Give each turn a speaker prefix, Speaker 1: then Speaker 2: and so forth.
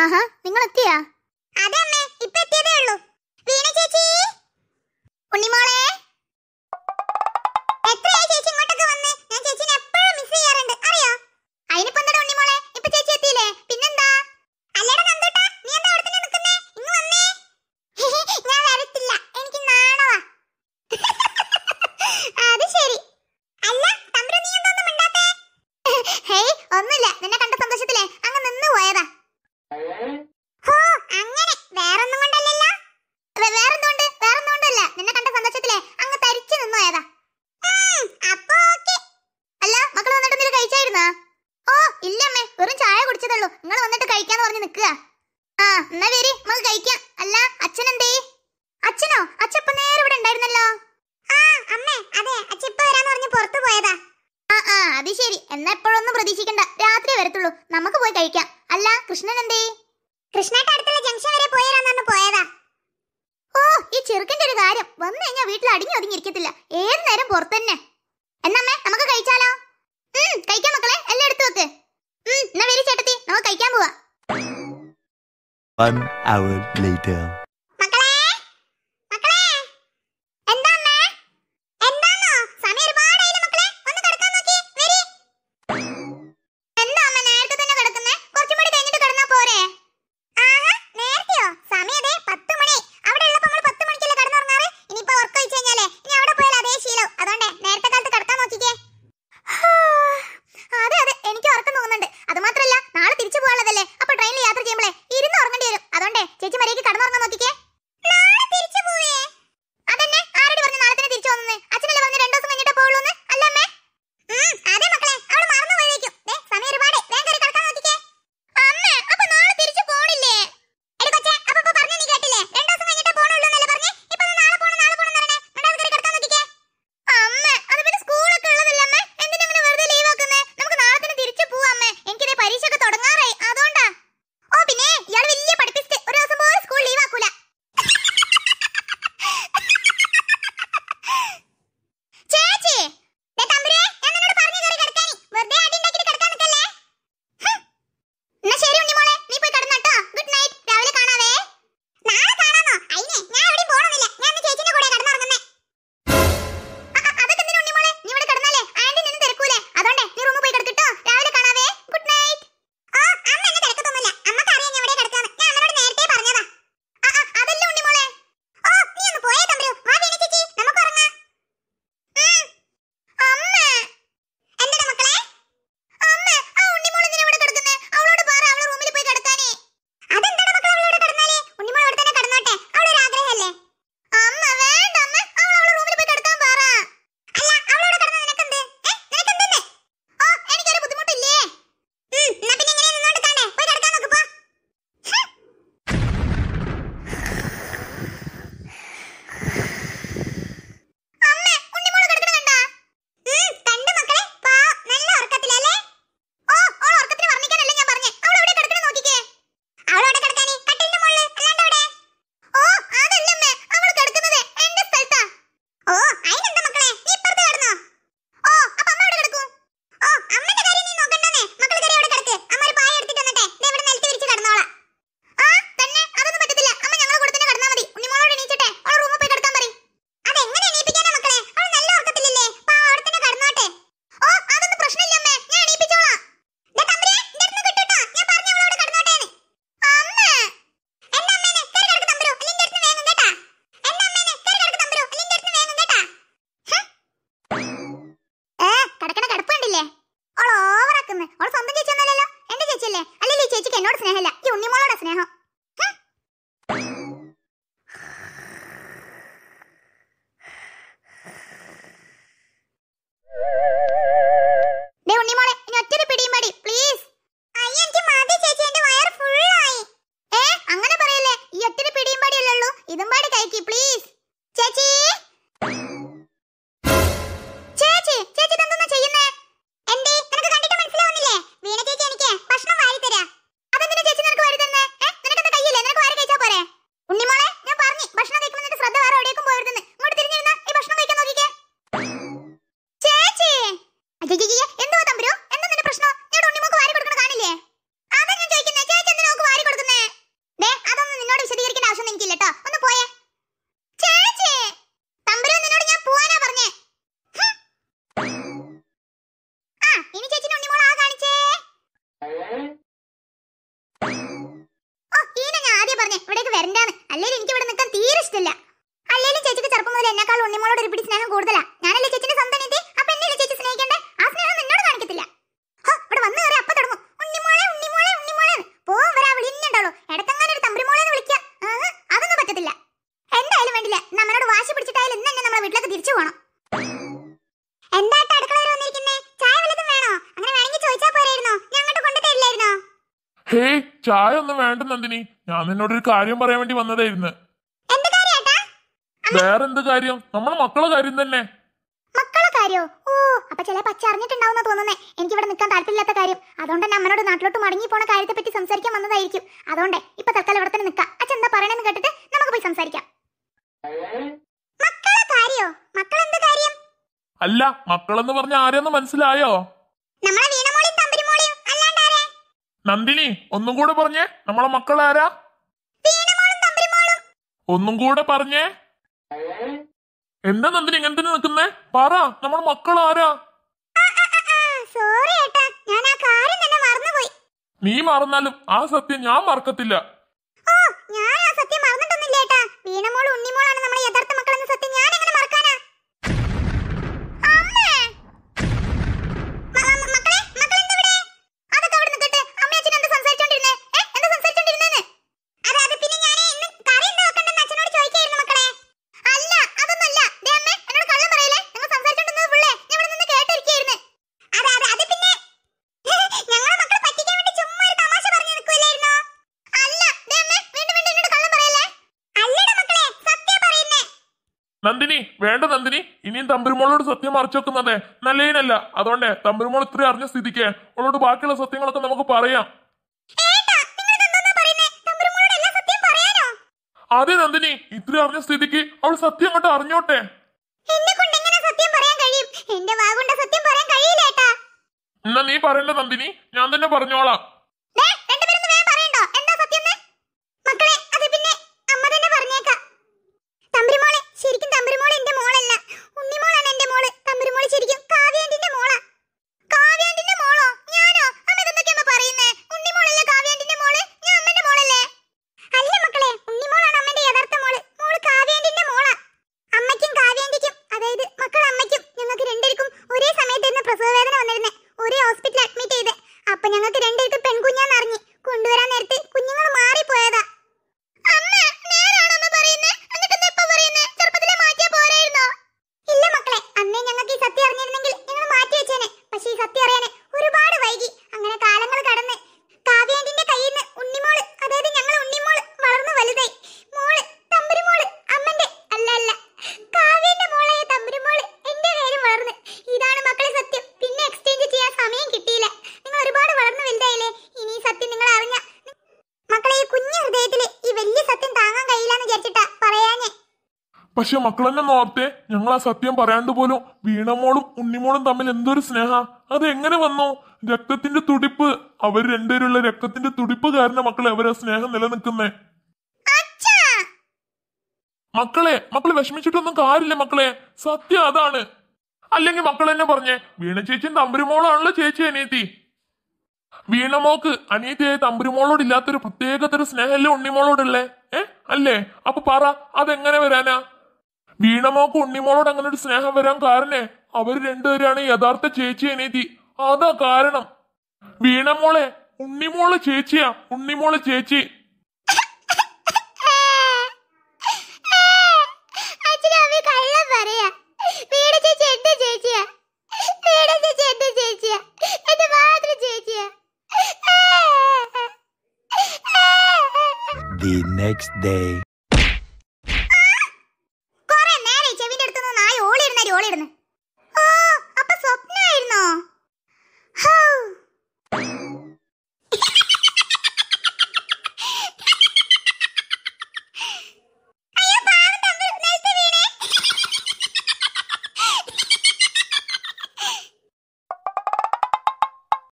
Speaker 1: ആഹാ നിങ്ങൾ എത്തിയാ അതെ അമ്മേ എത്തിയതേ ഉള്ളൂ വീണ ചേച്ചി ഉണ്ണിമോളെ പറഞ്ഞു നിക്കുക ആ എന്നാ വരി നമുക്ക് കഴിക്കാം അല്ല അച്ഛൻ എന്തേ അച്ഛനോ അച്ഛപ്പ നേരെ ഇവിടെ ഉണ്ടായിരുന്നല്ലോ ആ അമ്മേ അതെ അച്ഛപ്പ വരാന്ന് പറഞ്ഞ് പുറത്തു പോയതാ ആ ആ അത് ശരി എന്നാ എപ്പോഴൊന്നും പ്രതീക്ഷിക്കണ്ട രാത്രി വരത്തുള്ളൂ നമുക്ക് പോയി കഴിക്കാം അല്ല കൃഷ്ണൻ എന്തേ കൃഷ്ണേട്ട അടുത്തുള്ള ജംഗ്ഷൻ വരെ പോയതാന്നു പോയതാ ഓ ഈ ചെറുക്കന്റെ ഒരു കാര്യം വന്നു കഴിഞ്ഞാൽ വീട്ടിൽ അടിഞ്ഞു ഒതുങ്ങിയിരിക്കത്തില്ല ഏത് നേരം പുറത്തന്നെ എന്നമ്മേ നമുക്ക് കഴിച്ചാലോ കഴിക്കാം മക്കളെ എല്ലാം എടുത്തു വെക്ക് എന്നാ വരി ചേട്ടത്തി നമുക്ക് കഴിക്കാൻ പോവാ
Speaker 2: One hour later.
Speaker 1: തന്നെയാണ് അല്ലെങ്കിൽ എനിക്ക് ഇവിടെ നിൽക്കാൻ തീരെ ഇഷ്ടമില്ല അല്ലെങ്കിൽ ചേച്ചിക്ക് ചെറുപ്പം മുതൽ എന്നെക്കാൾ ഉണ്ണിമോളോട് ഒരു പിടി സ്നേഹം കൂടുതലാ ഞാനല്ലേ ചേച്ചിന്റെ സ്വന്തം നീതി അപ്പൊ എന്നെ ചേച്ചി സ്നേഹിക്കണ്ടേ ആ സ്നേഹം നിന്നോട് കാണിക്കത്തില്ല ഹോ ഇവിടെ വന്നു കയറി അപ്പൊ തുടങ്ങും ഉണ്ണിമോളെ ഉണ്ണിമോളെ ഉണ്ണിമോളെ പോവും വരാ വിളിന്നുണ്ടാവുള്ളൂ ഇടത്തങ്ങനെ ഒരു തമ്പ്രിമോളെ വിളിക്കുക അതൊന്നും പറ്റത്തില്ല എന്തായാലും വേണ്ടില്ല നമ്മളോട് വാശി പിടിച്ചിട്ടായാലും ഇന്ന് തന്നെ നമ്മളെ വീട്ടിലേക്ക് തിരിച്ചു പോകണം എന്തായിട്ട് അടുക്കള
Speaker 2: ഹേ ചായ ഒന്നും വേണ്ട നന്ദിനി ഞാൻ നിന്നോട് ഒരു കാര്യം പറയാൻ വേണ്ടി വന്നതായിരുന്നു വേറെന്ത് കാര്യം നമ്മളെ മക്കളെ കാര്യം തന്നെ
Speaker 1: മക്കളെ കാര്യോ ഓ അപ്പൊ ചില പച്ച അറിഞ്ഞിട്ടുണ്ടാവുന്ന തോന്നുന്നേ എനിക്ക് ഇവിടെ നിൽക്കാൻ താല്പര്യമില്ലാത്ത കാര്യം അതുകൊണ്ട് തന്നെ അമ്മനോട് നാട്ടിലോട്ട് മടങ്ങി പോണ കാര്യത്തെ പറ്റി സംസാരിക്കാൻ വന്നതായിരിക്കും അതുകൊണ്ട് ഇപ്പൊ തൽക്കാലം ഇവിടെ തന്നെ നിൽക്കാം അച്ഛൻ എന്താ പറയണെന്ന് കേട്ടിട്ട് നമുക്ക് പോയി സംസാരിക്കാം മക്കളെ കാര്യോ
Speaker 2: മക്കളെന്ത് കാര്യം അല്ല മക്കളെന്ന് പറഞ്ഞ ആരെന്ന് മനസ്സിലായോ നമ്മളെ നന്ദിനി ഒന്നും കൂടെ പറഞ്ഞേ നമ്മളെ മക്കൾ ആരാ ഒന്നും കൂടെ പറഞ്ഞേ എന്താ നന്ദിനി എങ്ങനെ തന്നെ നിൽക്കുന്നേ പറ നമ്മളെ മക്കൾ ആരാ നീ മറന്നാലും ആ സത്യം ഞാൻ മറക്കത്തില്ല നന്ദിനി വേണ്ട നന്ദിനി ഇനിയും തമ്പുരുമോളോട് സത്യം മറിച്ചു വെക്കുന്നതേ നല്ലതിനല്ല അതുകൊണ്ട് തമ്പുരുമോൾ ഇത്രയും അറിഞ്ഞ സ്ഥിതിക്ക് ഉള്ളോട് ബാക്കിയുള്ള സത്യങ്ങളൊക്കെ നമുക്ക് പറയാം അതെ നന്ദിനി ഇത്രയും അറിഞ്ഞ സ്ഥിതിക്ക് അവൾ സത്യം അങ്ങോട്ട് അറിഞ്ഞോട്ടെ എന്നാ നീ പറയണ്ട നന്ദിനി
Speaker 1: ഞാൻ തന്നെ പറഞ്ഞോളാം
Speaker 2: പക്ഷെ മക്കളെന്നെ നോർത്തെ ഞങ്ങൾ ആ സത്യം പറയാണ്ട് പോലും വീണമോളും ഉണ്ണിമോളും തമ്മിൽ എന്തൊരു സ്നേഹ അത് എങ്ങനെ വന്നു രക്തത്തിന്റെ തുടിപ്പ് അവർ രണ്ടുപേരുള്ള രക്തത്തിന്റെ തുടിപ്പ് കാരണം മക്കളെ അവരാ സ്നേഹം നിലനിൽക്കുന്നേ മക്കളെ മക്കളെ വിഷമിച്ചിട്ടൊന്നും കാര്യമില്ല മക്കളെ സത്യം അതാണ് അല്ലെങ്കിൽ മക്കൾ എന്നെ പറഞ്ഞേ വീണ ചേച്ചിയും തമ്പുരുമോളാണല്ലോ ചേച്ചി അനിയത്തി വീണമോക്ക് അനിയത്തിയായ തമ്പുരുമോളോട് ഇല്ലാത്തൊരു ഒരു സ്നേഹമല്ലേ ഉണ്ണിമോളോടല്ലേ ഏ അല്ലേ അപ്പൊ പറ അതെങ്ങനെ വരാനാ വീണമോക്ക് ഉണ്ണിമോളോട് അങ്ങനെ ഒരു സ്നേഹം വരാൻ കാരണേ അവർ രണ്ടുപേരാണ് യഥാർത്ഥ ചേച്ചി അനീതി അതാ കാരണം വീണമോളെ ഉണ്ണിമോളെ ചേച്ചിയാ ഉണ്ണിമോളെ ചേച്ചി
Speaker 1: The next day.